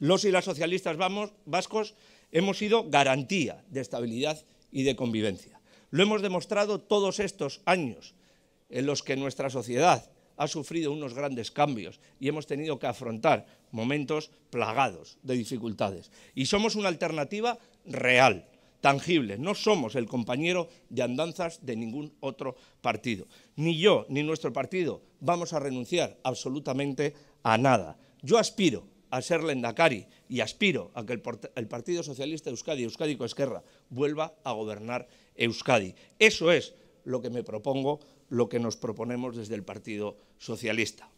los y las socialistas vamos, vascos hemos sido garantía de estabilidad y de convivencia. Lo hemos demostrado todos estos años en los que nuestra sociedad ha sufrido unos grandes cambios y hemos tenido que afrontar momentos plagados de dificultades. Y somos una alternativa real, tangible. No somos el compañero de andanzas de ningún otro partido. Ni yo ni nuestro partido vamos a renunciar absolutamente a nada. Yo aspiro a ser Lendakari y aspiro a que el, Partido Socialista de Euskadi, Euskadi Coesquerra, vuelva a gobernar Euskadi. Eso es lo que me propongo, lo que nos proponemos desde el Partido Socialista.